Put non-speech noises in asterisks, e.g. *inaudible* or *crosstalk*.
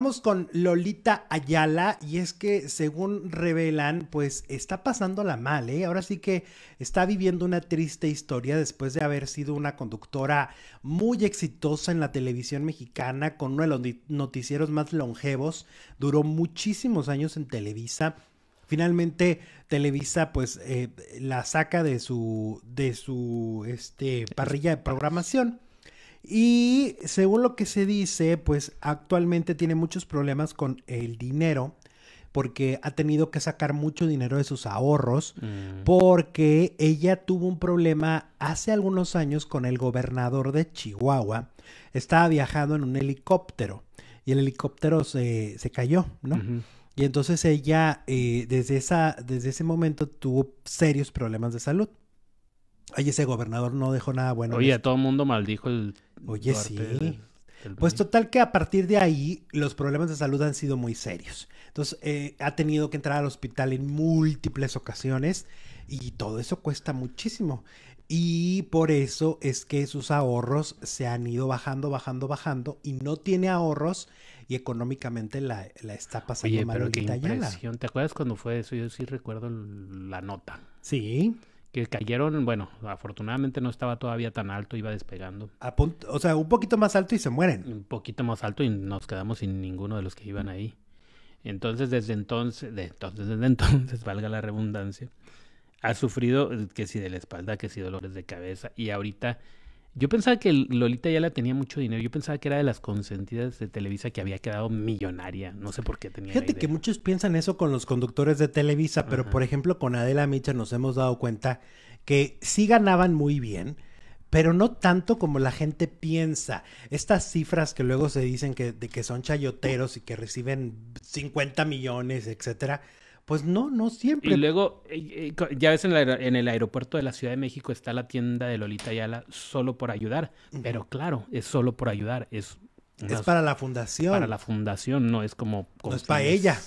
Vamos con Lolita Ayala y es que según revelan, pues está pasándola mal, ¿eh? Ahora sí que está viviendo una triste historia después de haber sido una conductora muy exitosa en la televisión mexicana con uno de los noticieros más longevos, duró muchísimos años en Televisa. Finalmente Televisa pues eh, la saca de su de su este parrilla de programación. Y según lo que se dice, pues actualmente tiene muchos problemas con el dinero porque ha tenido que sacar mucho dinero de sus ahorros mm. porque ella tuvo un problema hace algunos años con el gobernador de Chihuahua. Estaba viajando en un helicóptero y el helicóptero se, se cayó, ¿no? Y entonces ella eh, desde, esa, desde ese momento tuvo serios problemas de salud. Oye, ese gobernador no dejó nada bueno. Oye, todo el mundo maldijo el Oye, sí. pues total que a partir de ahí los problemas de salud han sido muy serios. Entonces eh, ha tenido que entrar al hospital en múltiples ocasiones y todo eso cuesta muchísimo. Y por eso es que sus ahorros se han ido bajando, bajando, bajando y no tiene ahorros y económicamente la, está pasando Oye, mal. Pero ¿Te acuerdas cuando fue eso? Yo sí recuerdo la nota. Sí que cayeron, bueno, afortunadamente no estaba todavía tan alto, iba despegando. o sea, un poquito más alto y se mueren. Un poquito más alto y nos quedamos sin ninguno de los que iban ahí. Entonces, desde entonces, entonces, desde *laughs* entonces, valga la redundancia, ha sufrido eh, que si de la espalda, que si dolores de cabeza y ahorita yo pensaba que Lolita ya la tenía mucho dinero. Yo pensaba que era de las consentidas de Televisa que había quedado millonaria. No sé por qué tenía. Fíjate que muchos piensan eso con los conductores de Televisa, pero por ejemplo con Adela Micha nos hemos dado cuenta que sí ganaban muy bien, pero no tanto como la gente piensa. Estas cifras que luego se dicen que, de que son chayoteros y que reciben 50 millones, etcétera pues no, no siempre. Y luego, eh, eh, ya ves, en, el aeropuerto de la Ciudad de México está la tienda de Lolita Ayala solo por ayudar. Pero claro, es solo por ayudar. Es, para la fundación. Para la fundación, no es como... como no es para ella.